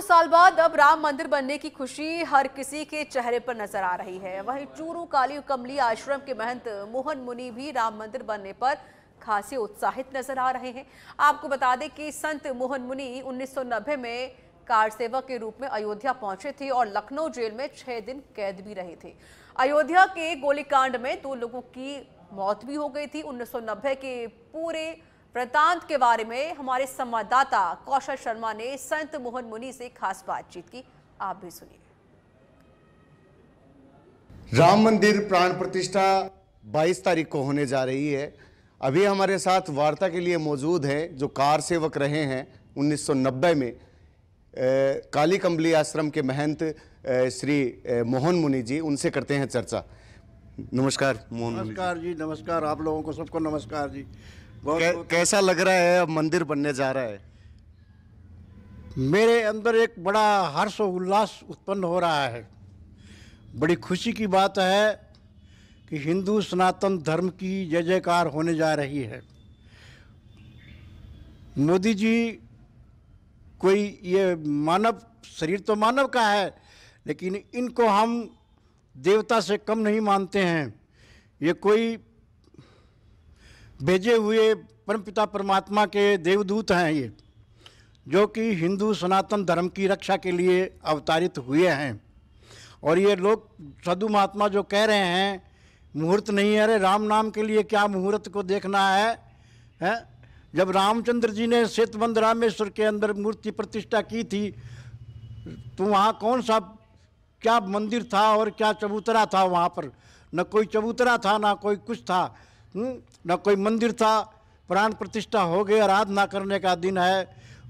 500 साल बाद अब राम मंदिर बनने की खुशी हर किसी के चेहरे पर नजर आ रही है वहीं चूरू काली कमली आश्रम के महंत मोहन मुनि भी राम मंदिर बनने पर खासे उत्साहित नजर आ रहे हैं आपको बता दें कि संत मोहन मुनि उन्नीस में कार सेवक के रूप में अयोध्या पहुंचे थे और लखनऊ जेल में छह दिन कैद भी रहे थे अयोध्या के गोलीकांड में दो लोगों की मौत भी हो गई थी उन्नीस के पूरे वृतांत के बारे में हमारे संवाददाता कौशल शर्मा ने संत मोहन मुनि से खास बातचीत की आप भी सुनिए राम मंदिर प्राण प्रतिष्ठा 22 तारीख को होने जा रही है अभी हमारे साथ वार्ता के लिए मौजूद हैं जो कार सेवक रहे हैं 1990 में काली कम्बली आश्रम के महंत श्री मोहन मुनि जी उनसे करते हैं चर्चा नमस्कार मोहन नमस्कार जी नमस्कार आप लोगों को सबको नमस्कार जी कै, कैसा लग रहा है अब मंदिर बनने जा रहा है मेरे अंदर एक बड़ा हर्ष उल्लास उत्पन्न हो रहा है बड़ी खुशी की बात है कि हिंदू सनातन धर्म की जय जयकार होने जा रही है मोदी जी कोई ये मानव शरीर तो मानव का है लेकिन इनको हम देवता से कम नहीं मानते हैं ये कोई भेजे हुए परमपिता परमात्मा के देवदूत हैं ये जो कि हिंदू सनातन धर्म की रक्षा के लिए अवतारित हुए हैं और ये लोग साधु महात्मा जो कह रहे हैं मुहूर्त नहीं है अरे राम नाम के लिए क्या मुहूर्त को देखना है, है? जब रामचंद्र जी ने सेतबंद रामेश्वर के अंदर मूर्ति प्रतिष्ठा की थी तो वहाँ कौन सा क्या मंदिर था और क्या चबूतरा था वहाँ पर न कोई चबूतरा था ना कोई कुछ था हम्म? न कोई मंदिर था प्राण प्रतिष्ठा हो गई आराधना करने का दिन है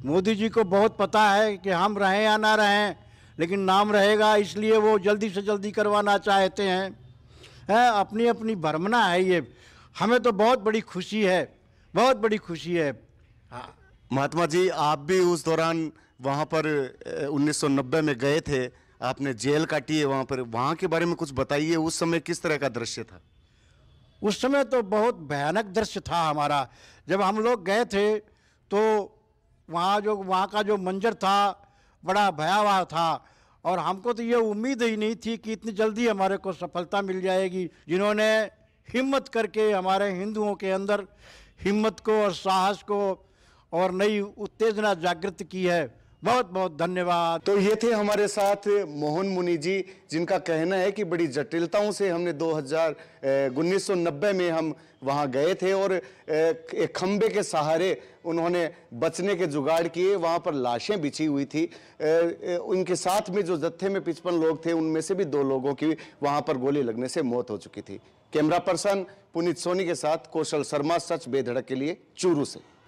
मोदी जी को बहुत पता है कि हम रहें या ना रहें लेकिन नाम रहेगा इसलिए वो जल्दी से जल्दी करवाना चाहते हैं है, अपनी अपनी भरमना है ये हमें तो बहुत बड़ी खुशी है बहुत बड़ी खुशी है हाँ, महात्मा जी आप भी उस दौरान वहाँ पर 1990 में गए थे आपने जेल काटी है वहाँ पर वहाँ के बारे में कुछ बताइए उस समय किस तरह का दृश्य था उस समय तो बहुत भयानक दृश्य था हमारा जब हम लोग गए थे तो वहाँ जो वहाँ का जो मंजर था बड़ा भयावह था और हमको तो ये उम्मीद ही नहीं थी कि इतनी जल्दी हमारे को सफलता मिल जाएगी जिन्होंने हिम्मत करके हमारे हिंदुओं के अंदर हिम्मत को और साहस को और नई उत्तेजना जागृत की है बहुत बहुत धन्यवाद तो ये थे हमारे साथ मोहन मुनि जी जिनका कहना है कि बड़ी जटिलताओं से हमने 2000 उन्नीस में हम वहाँ गए थे और एक खम्बे के सहारे उन्होंने बचने के जुगाड़ किए वहाँ पर लाशें बिछी हुई थी उनके साथ में जो जत्थे में पिचपन लोग थे उनमें से भी दो लोगों की वहाँ पर गोली लगने से मौत हो चुकी थी कैमरा पर्सन पुनीत सोनी के साथ कौशल शर्मा सच बेधड़क के लिए चूरू से